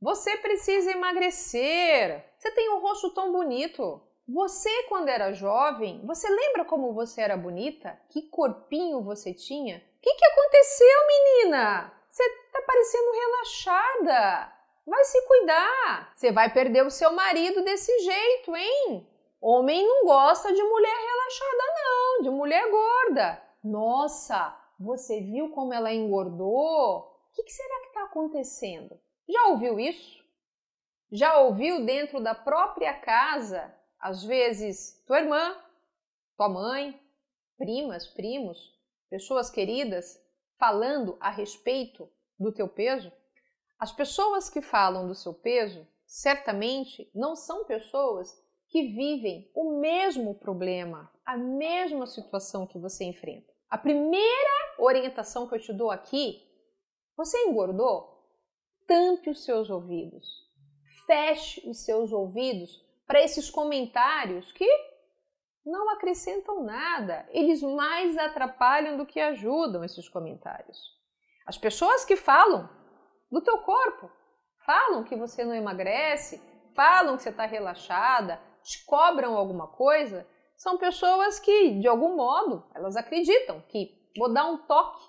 Você precisa emagrecer. Você tem um rosto tão bonito. Você, quando era jovem, você lembra como você era bonita? Que corpinho você tinha? O que, que aconteceu, menina? Você tá parecendo relaxada. Vai se cuidar. Você vai perder o seu marido desse jeito, hein? Homem não gosta de mulher relaxada, não, de mulher gorda. Nossa, você viu como ela engordou? O que, que será que está acontecendo? Já ouviu isso? Já ouviu dentro da própria casa, às vezes, tua irmã, tua mãe, primas, primos, pessoas queridas falando a respeito do teu peso? As pessoas que falam do seu peso certamente não são pessoas que vivem o mesmo problema, a mesma situação que você enfrenta. A primeira orientação que eu te dou aqui: você engordou? tampe os seus ouvidos, feche os seus ouvidos para esses comentários que não acrescentam nada, eles mais atrapalham do que ajudam esses comentários. As pessoas que falam do teu corpo, falam que você não emagrece, falam que você está relaxada, te cobram alguma coisa, são pessoas que, de algum modo, elas acreditam que vou dar um toque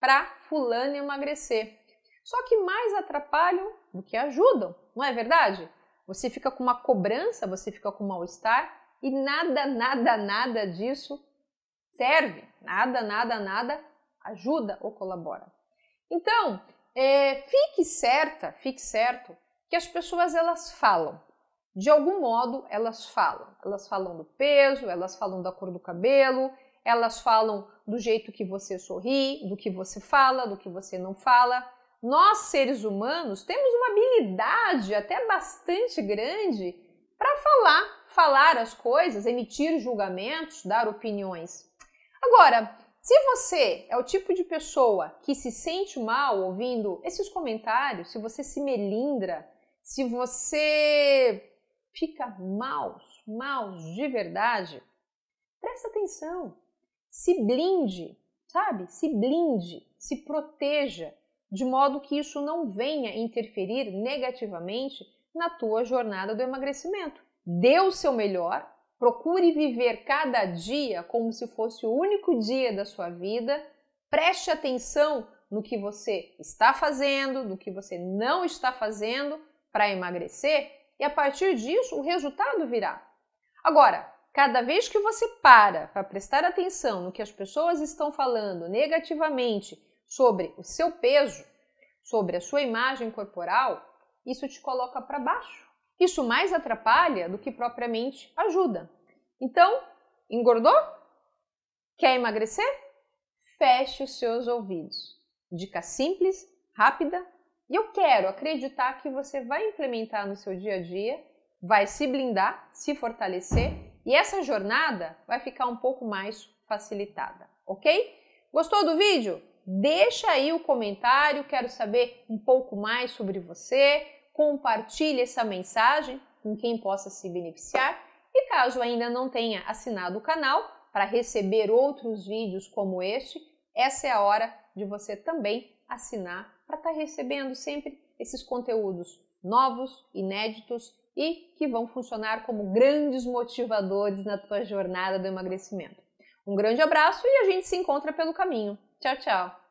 para fulano emagrecer. Só que mais atrapalham do que ajudam, não é verdade? Você fica com uma cobrança, você fica com um mal-estar e nada, nada, nada disso serve, nada, nada, nada ajuda ou colabora. Então, é, fique certa, fique certo que as pessoas elas falam, de algum modo elas falam, elas falam do peso, elas falam da cor do cabelo, elas falam do jeito que você sorri, do que você fala, do que você não fala, nós, seres humanos, temos uma habilidade até bastante grande para falar, falar as coisas, emitir julgamentos, dar opiniões. Agora, se você é o tipo de pessoa que se sente mal ouvindo esses comentários, se você se melindra, se você fica mal, mal de verdade, presta atenção. Se blinde, sabe? Se blinde, se proteja de modo que isso não venha interferir negativamente na tua jornada do emagrecimento. Dê o seu melhor, procure viver cada dia como se fosse o único dia da sua vida, preste atenção no que você está fazendo, no que você não está fazendo para emagrecer e a partir disso o resultado virá. Agora, cada vez que você para para prestar atenção no que as pessoas estão falando negativamente sobre o seu peso, sobre a sua imagem corporal, isso te coloca para baixo. Isso mais atrapalha do que propriamente ajuda. Então, engordou? Quer emagrecer? Feche os seus ouvidos. Dica simples, rápida e eu quero acreditar que você vai implementar no seu dia a dia, vai se blindar, se fortalecer e essa jornada vai ficar um pouco mais facilitada, ok? Gostou do vídeo? Deixa aí o comentário, quero saber um pouco mais sobre você. Compartilhe essa mensagem com quem possa se beneficiar. E caso ainda não tenha assinado o canal para receber outros vídeos como este, essa é a hora de você também assinar para estar tá recebendo sempre esses conteúdos novos, inéditos e que vão funcionar como grandes motivadores na tua jornada do emagrecimento. Um grande abraço e a gente se encontra pelo caminho. Tchau, tchau!